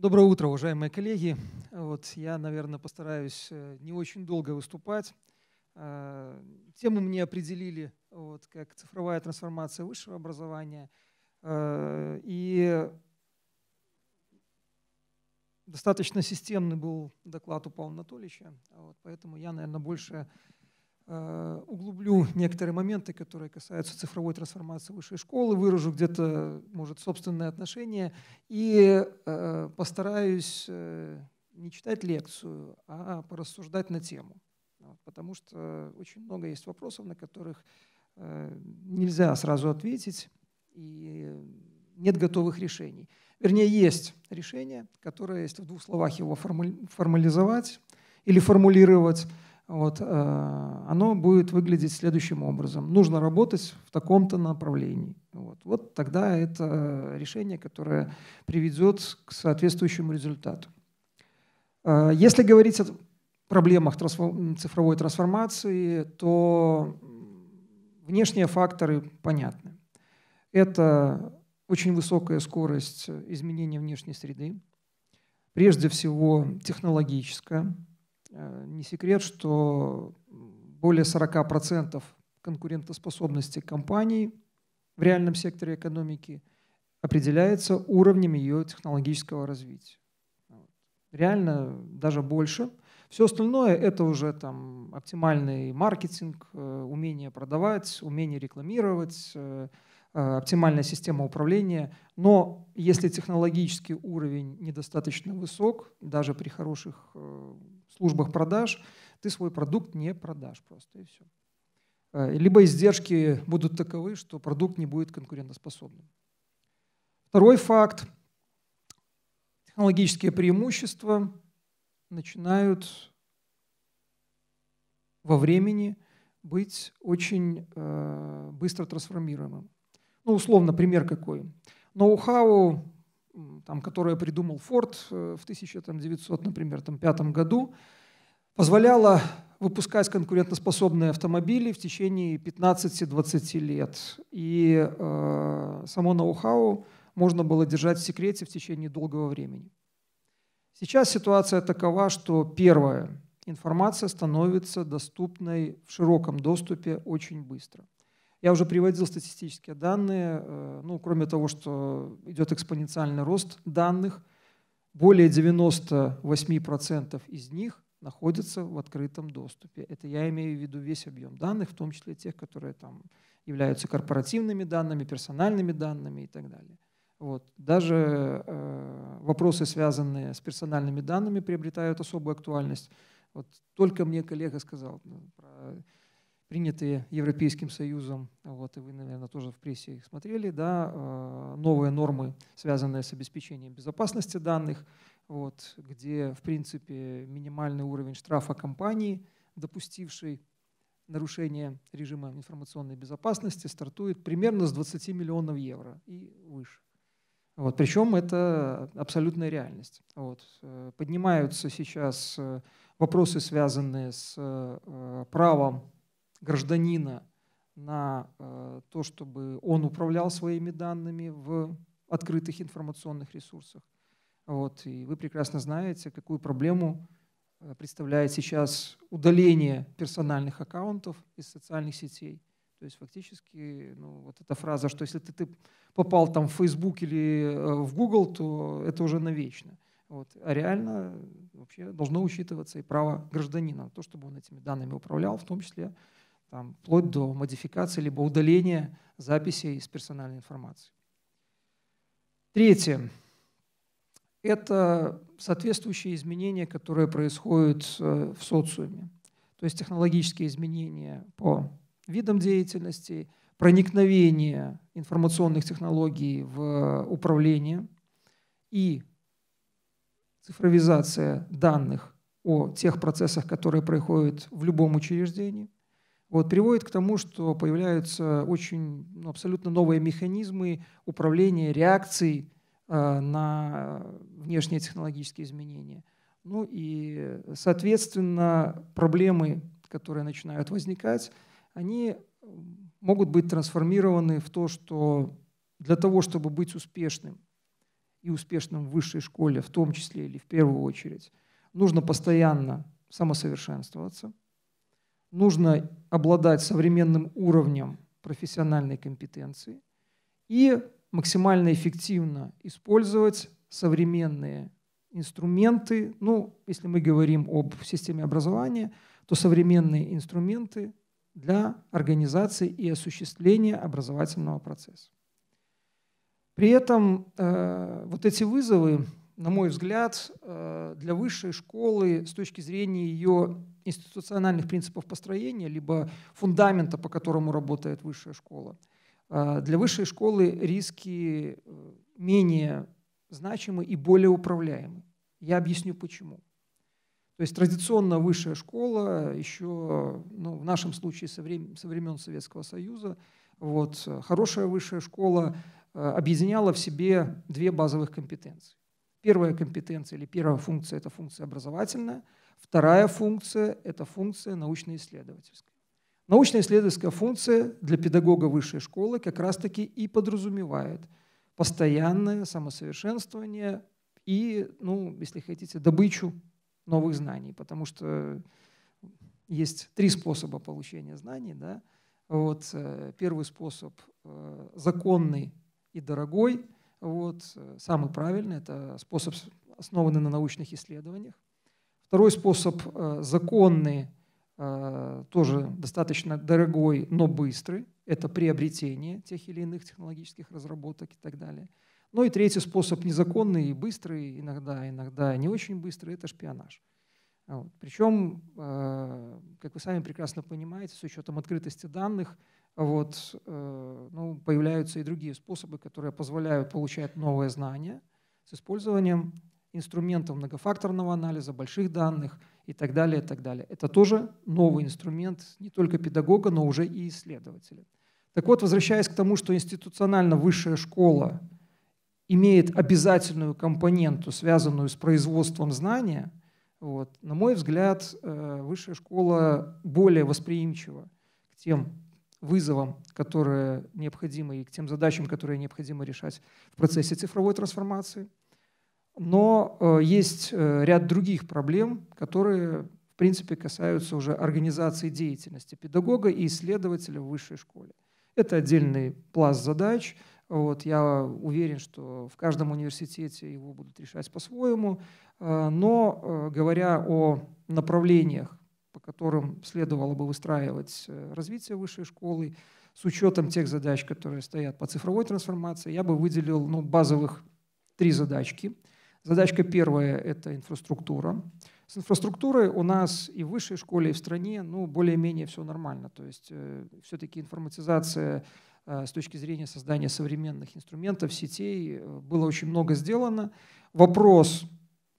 Доброе утро, уважаемые коллеги. Вот я, наверное, постараюсь э, не очень долго выступать. Э, Тему мне определили вот, как цифровая трансформация высшего образования. Э, и достаточно системный был доклад у Павла Анатольевича, вот, поэтому я, наверное, больше Э, углублю некоторые моменты, которые касаются цифровой трансформации высшей школы, выражу где-то, может, собственное отношение и э, постараюсь э, не читать лекцию, а порассуждать на тему. Потому что очень много есть вопросов, на которых нельзя сразу ответить, и нет готовых решений. Вернее, есть решение, которое, если в двух словах его формализовать или формулировать, вот, э, оно будет выглядеть следующим образом. Нужно работать в таком-то направлении. Вот. вот тогда это э, решение, которое приведет к соответствующему результату. Э, если говорить о проблемах цифровой трансформации, то внешние факторы понятны. Это очень высокая скорость изменения внешней среды, прежде всего технологическая, Э, не секрет, что более 40% конкурентоспособности компаний в реальном секторе экономики определяется уровнем ее технологического развития. Реально даже больше. Все остальное – это уже там, оптимальный маркетинг, э, умение продавать, умение рекламировать, э, оптимальная система управления. Но если технологический уровень недостаточно высок, даже при хороших службах продаж, ты свой продукт не продашь просто, и все. Э, либо издержки будут таковы, что продукт не будет конкурентоспособным. Второй факт. Технологические преимущества начинают во времени быть очень э, быстро трансформируемым. Ну, условно, пример какой. Ноу-хау там, которое придумал Форд э, в 1900, например, там, пятом году, позволяло выпускать конкурентоспособные автомобили в течение 15-20 лет. И э, само ноу-хау можно было держать в секрете в течение долгого времени. Сейчас ситуация такова, что первое, информация становится доступной в широком доступе очень быстро – я уже приводил статистические данные. Э, ну, кроме того, что идет экспоненциальный рост данных, более 98% из них находятся в открытом доступе. Это я имею в виду весь объем данных, в том числе тех, которые там являются корпоративными данными, персональными данными и так далее. Вот. Даже э, вопросы, связанные с персональными данными, приобретают особую актуальность. Вот только мне коллега сказал ну, про принятые Европейским Союзом, вот, и вы, наверное, тоже в прессе их смотрели, да, э, новые нормы, связанные с обеспечением безопасности данных, вот, где, в принципе, минимальный уровень штрафа компании, допустившей нарушение режима информационной безопасности, стартует примерно с 20 миллионов евро и выше. Вот, причем это абсолютная реальность. Вот. Э, поднимаются сейчас э, вопросы, связанные с правом гражданина на э, то, чтобы он управлял своими данными в открытых информационных ресурсах. Вот. И вы прекрасно знаете, какую проблему э, представляет сейчас удаление персональных аккаунтов из социальных сетей. То есть фактически ну, вот эта фраза, что если ты, ты попал там в Facebook или э, в Google, то это уже навечно. Вот. А реально вообще должно учитываться и право гражданина на то, чтобы он этими данными управлял, в том числе там, вплоть до модификации либо удаления записей из персональной информации. Третье. Это соответствующие изменения, которые происходят э, в социуме. То есть технологические изменения по видам деятельности, проникновение информационных технологий в управление и цифровизация данных о тех процессах, которые происходят в любом учреждении – вот, приводит к тому, что появляются очень ну, абсолютно новые механизмы управления реакцией э, на внешние технологические изменения. Ну и, соответственно, проблемы, которые начинают возникать, они могут быть трансформированы в то, что для того, чтобы быть успешным и успешным в высшей школе, в том числе или в первую очередь, нужно постоянно самосовершенствоваться – нужно обладать современным уровнем профессиональной компетенции и максимально эффективно использовать современные инструменты. Ну, если мы говорим об системе образования, то современные инструменты для организации и осуществления образовательного процесса. При этом э, вот эти вызовы, на мой взгляд, э, для высшей школы с точки зрения ее институциональных принципов построения, либо фундамента, по которому работает высшая школа. А, для высшей школы риски э, менее значимы и более управляемы. Я объясню почему. То есть традиционно высшая школа еще, ну, в нашем случае со времен, со времен Советского Союза, вот, хорошая высшая школа э, объединяла в себе две базовых компетенции. Первая компетенция или первая функция – это функция образовательная – Вторая функция – это функция научно-исследовательская. Научно-исследовательская функция для педагога высшей школы как раз-таки и подразумевает постоянное самосовершенствование и, ну, если хотите, добычу новых знаний, потому что есть три способа получения знаний. Да? Вот, э, первый способ э, – законный и дорогой. Вот, э, самый правильный – это способ, основанный на научных исследованиях. Второй способ э, – законный, э, тоже достаточно дорогой, но быстрый. Это приобретение тех или иных технологических разработок и так далее. Ну и третий способ – незаконный и быстрый, иногда, иногда не очень быстрый – это шпионаж. Вот. Причем, э, как вы сами прекрасно понимаете, с учетом открытости данных, вот, ну, появляются и другие способы, которые позволяют получать новые знания с использованием инструментов многофакторного анализа, больших данных и так далее, и так далее. Это тоже новый инструмент не только педагога, но уже и исследователя. Так вот, возвращаясь к тому, что институционально высшая школа имеет обязательную компоненту, связанную с производством знания, вот, на мой взгляд, э, высшая школа более восприимчива к тем вызовам, которые необходимы, и к тем задачам, которые необходимо решать в процессе цифровой трансформации – но э, есть э, ряд других проблем, которые, в принципе, касаются уже организации деятельности педагога и исследователя в высшей школе. Это отдельный пласт задач. Вот, я уверен, что в каждом университете его будут решать по-своему. Э, но говоря о направлениях, по которым следовало бы выстраивать развитие высшей школы, с учетом тех задач, которые стоят по цифровой трансформации, я бы выделил ну, базовых три задачки – Задачка первая – это инфраструктура. С инфраструктурой у нас и в высшей школе, и в стране ну, более-менее все нормально. То есть э, все-таки информатизация э, с точки зрения создания современных инструментов, сетей, э, было очень много сделано. Вопрос,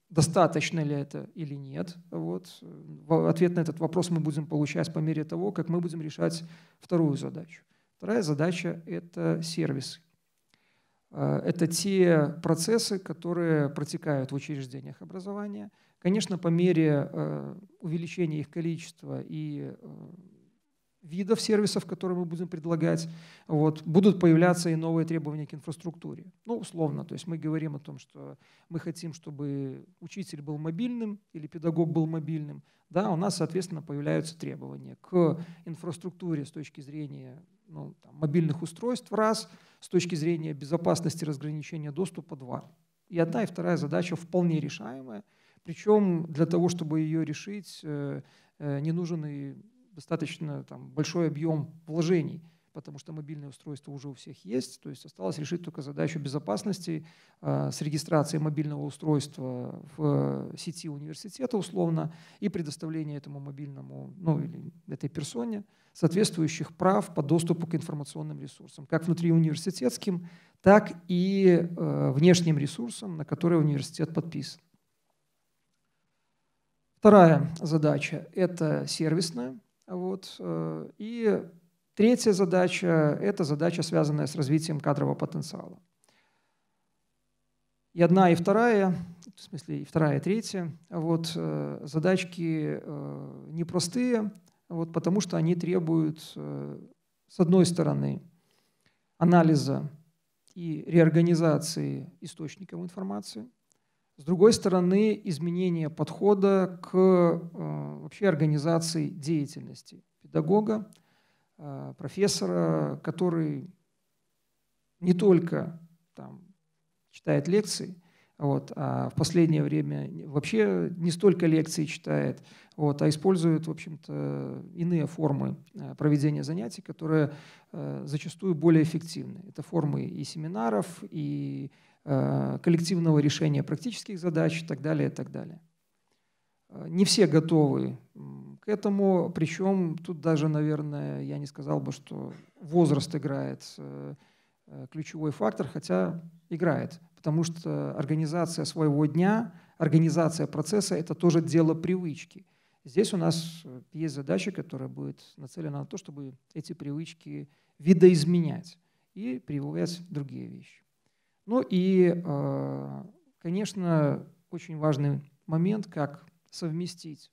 достаточно ли это или нет, вот, ответ на этот вопрос мы будем получать по мере того, как мы будем решать вторую задачу. Вторая задача – это сервисы. Э, это те процессы, которые протекают в учреждениях образования. Конечно, по мере э, увеличения их количества и э, видов сервисов, которые мы будем предлагать, вот, будут появляться и новые требования к инфраструктуре. Ну, условно, то есть мы говорим о том, что мы хотим, чтобы учитель был мобильным или педагог был мобильным. Да, у нас, соответственно, появляются требования к инфраструктуре с точки зрения ну, там, мобильных устройств – раз, с точки зрения безопасности разграничения доступа – два. И одна и вторая задача вполне решаемая. Причем для того, чтобы ее решить, э, э, не нужен и достаточно там, большой объем вложений – потому что мобильные устройства уже у всех есть. То есть осталось решить только задачу безопасности э, с регистрацией мобильного устройства в э, сети университета условно и предоставление этому мобильному, ну или этой персоне соответствующих прав по доступу к информационным ресурсам, как внутри университетским, так и э, внешним ресурсам, на которые университет подписан. Вторая задача – это сервисная. Вот, и Третья задача – это задача, связанная с развитием кадрового потенциала. И одна, и вторая, в смысле и вторая, и третья, вот, э, задачки э, непростые, вот, потому что они требуют, э, с одной стороны, анализа и реорганизации источников информации, с другой стороны, изменения подхода к вообще организации деятельности педагога, Э, профессора, который не только там, читает лекции, вот, а в последнее время вообще не столько лекций читает, вот, а использует, в общем-то, иные формы э, проведения занятий, которые э, зачастую более эффективны. Это формы и семинаров, и коллективного решения практических задач и так далее, и так далее. Не все готовы к этому. Причем тут даже, наверное, я не сказал бы, что возраст играет э, э, ключевой фактор, хотя играет. Потому что организация своего дня, организация процесса – это тоже дело привычки. Здесь у нас э, есть задача, которая будет нацелена на то, чтобы эти привычки видоизменять и прививать другие вещи. Ну и, конечно, очень важный момент, как совместить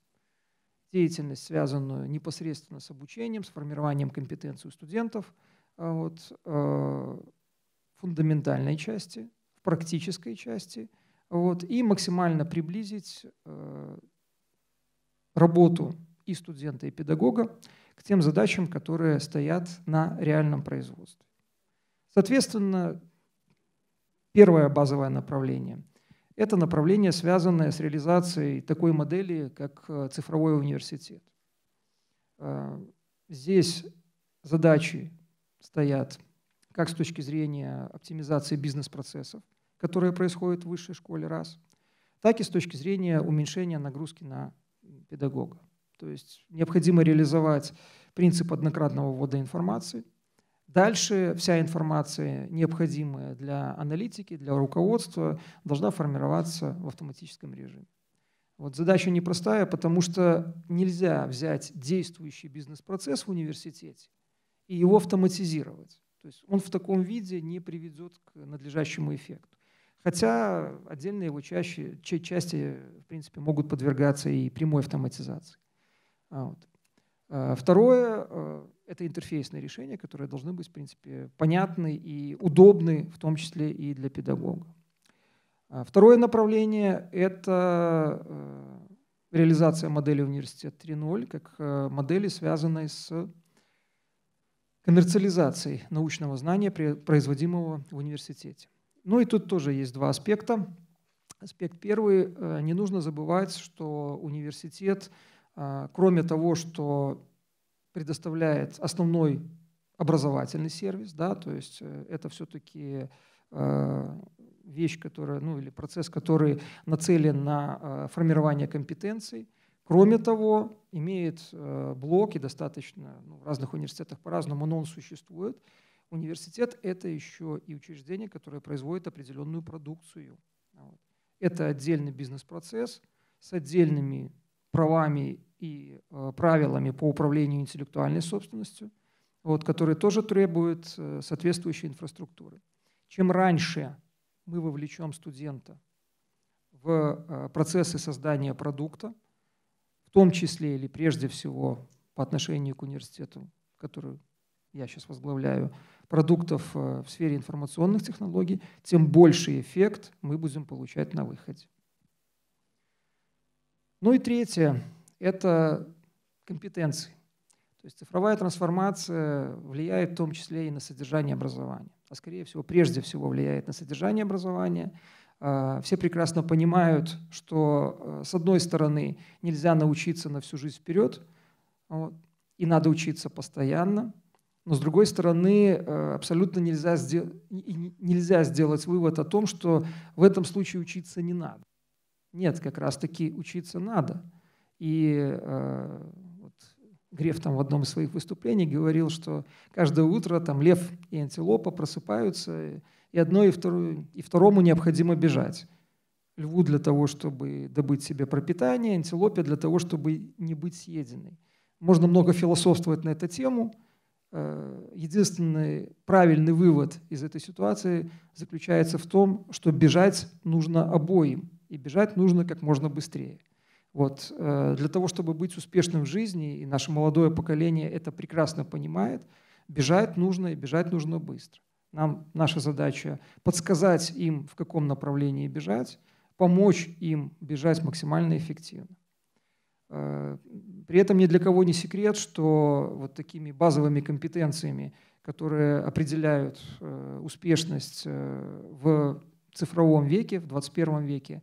деятельность, связанную непосредственно с обучением, с формированием компетенций у студентов, а вот, э, фундаментальной части, в практической части, вот, и максимально приблизить э, работу и студента, и педагога к тем задачам, которые стоят на реальном производстве. Соответственно, первое базовое направление – это направление, связанное с реализацией такой модели, как э, цифровой университет. Э, здесь задачи стоят как с точки зрения оптимизации бизнес-процессов, которые происходят в высшей школе, раз, так и с точки зрения уменьшения нагрузки на педагога. То есть необходимо реализовать принцип однократного ввода информации – Дальше вся информация, необходимая для аналитики, для руководства, должна формироваться в автоматическом режиме. Вот задача непростая, потому что нельзя взять действующий бизнес-процесс в университете и его автоматизировать. То есть он в таком виде не приведет к надлежащему эффекту. Хотя отдельные его чаще, части, в принципе, могут подвергаться и прямой автоматизации. А вот. Э, второе э, это интерфейсные решения, которые должны быть, в принципе, понятны и удобны, в том числе и для педагога. А, второе направление – это э, реализация модели университет 3.0, как э, модели, связанной с коммерциализацией научного знания, производимого в университете. Ну и тут тоже есть два аспекта. Аспект первый. Э, не нужно забывать, что университет, кроме того, что предоставляет основной образовательный сервис, да, то есть э, это все-таки э, вещь, которая, ну или процесс, который нацелен на э, формирование компетенций. Кроме того, имеет блоки достаточно ну, в разных университетах по-разному, но он существует. Университет – это еще и учреждение, которое производит определенную продукцию. Это отдельный бизнес-процесс с отдельными правами и э, правилами по управлению интеллектуальной собственностью, вот, которые тоже требуют э, соответствующей инфраструктуры. Чем раньше мы вовлечем студента в э, процессы создания продукта, в том числе или прежде всего по отношению к университету, который я сейчас возглавляю, продуктов в сфере информационных технологий, тем больший эффект мы будем получать на выходе. Ну и третье – это компетенции. То есть цифровая трансформация влияет в том числе и на содержание образования. А скорее всего, прежде всего влияет на содержание образования. А, все прекрасно понимают, что э, с одной стороны нельзя научиться на всю жизнь вперед, и надо учиться постоянно, но с другой стороны э, абсолютно нельзя, сдел- нельзя сделать вывод о том, что в этом случае учиться не надо. Нет, как раз-таки учиться надо. И э, вот Греф там в одном из своих выступлений говорил, что каждое утро там лев и антилопа просыпаются, и одно и, второе, и второму необходимо бежать. Льву для того, чтобы добыть себе пропитание, антилопе для того, чтобы не быть съеденной. Можно много философствовать на эту тему. Э, единственный правильный вывод из этой ситуации заключается в том, что бежать нужно обоим – и бежать нужно как можно быстрее. Вот. Э, для того, чтобы быть успешным в жизни, и наше молодое поколение это прекрасно понимает, бежать нужно и бежать нужно быстро. Нам наша задача подсказать им, в каком направлении бежать, помочь им бежать максимально эффективно. Э, при этом ни для кого не секрет, что вот такими базовыми компетенциями, которые определяют э, успешность в цифровом веке, в 21 веке,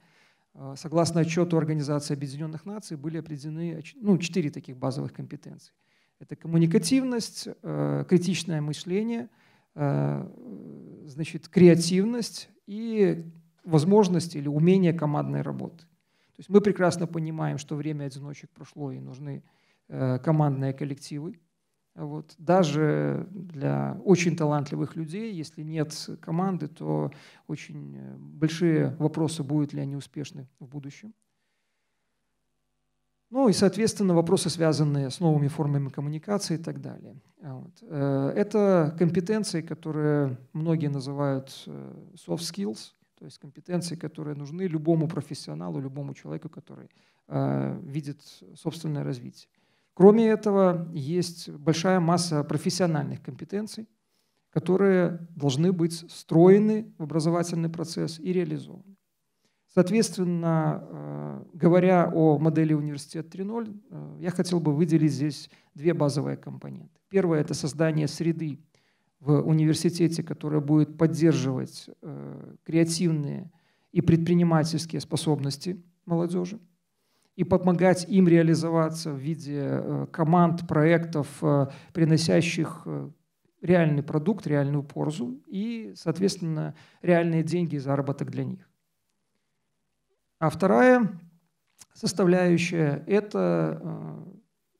а, согласно отчету Организации Объединенных Наций были определены ну, четыре таких базовых компетенции. Это коммуникативность, э, критичное мышление, э, значит, креативность и возможность или умение командной работы. То есть мы прекрасно понимаем, что время одиночек прошло и нужны э, командные коллективы. Вот. Даже для очень талантливых людей, если нет команды, то очень э, большие вопросы, будут ли они успешны в будущем. Ну и, соответственно, вопросы, связанные с новыми формами коммуникации и так далее. А вот. Э, это компетенции, которые многие называют э, soft skills, то есть компетенции, которые нужны любому профессионалу, любому человеку, который видит собственное развитие. Кроме этого, есть большая масса профессиональных компетенций, которые должны быть встроены в образовательный процесс и реализованы. Соответственно, э, говоря о модели университет 3.0, э, я хотел бы выделить здесь две базовые компоненты. Первое – это создание среды в университете, которая будет поддерживать э, креативные и предпринимательские способности молодежи – и помогать им реализоваться в виде э, команд, проектов, э, приносящих э, реальный продукт, реальную пользу и, соответственно, реальные деньги и заработок для них. А вторая составляющая – это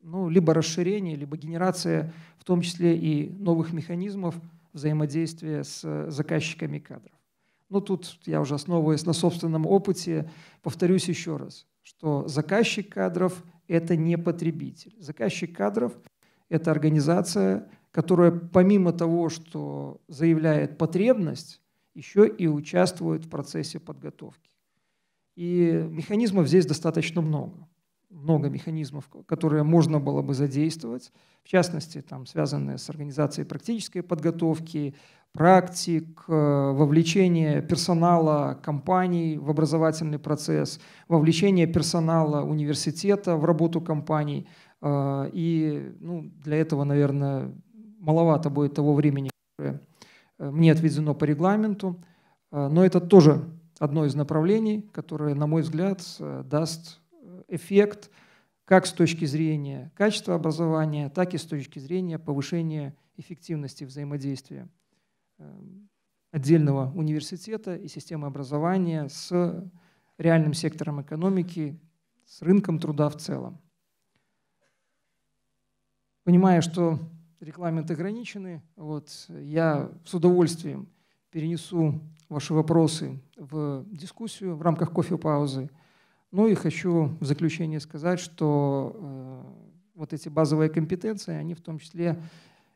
ну, либо расширение, либо генерация, в том числе и новых механизмов взаимодействия с заказчиками кадров. Ну, тут я уже основываясь на собственном опыте, повторюсь еще раз что заказчик кадров – это не потребитель. Заказчик кадров – это организация, которая помимо того, что заявляет потребность, еще и участвует в процессе подготовки. И механизмов здесь достаточно много много механизмов, которые можно было бы задействовать, в частности, там, связанные с организацией практической подготовки, практик, э, вовлечение персонала компаний в образовательный процесс, вовлечение персонала университета в работу компаний. Э, и ну, для этого, наверное, маловато будет того времени, которое э, мне отведено по регламенту. Но это тоже одно из направлений, которое, на мой взгляд, даст эффект как с точки зрения качества образования, так и с точки зрения повышения эффективности взаимодействия эм, отдельного университета и системы образования с реальным сектором экономики, с рынком труда в целом. Понимая, что регламенты ограничены, вот, я с удовольствием перенесу ваши вопросы в дискуссию в рамках кофе-паузы. Ну и хочу в заключение сказать, что э, вот эти базовые компетенции, они в том числе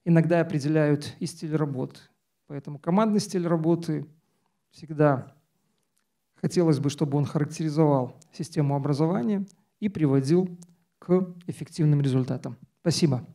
иногда определяют и стиль работы. Поэтому командный стиль работы всегда хотелось бы, чтобы он характеризовал систему образования и приводил к эффективным результатам. Спасибо.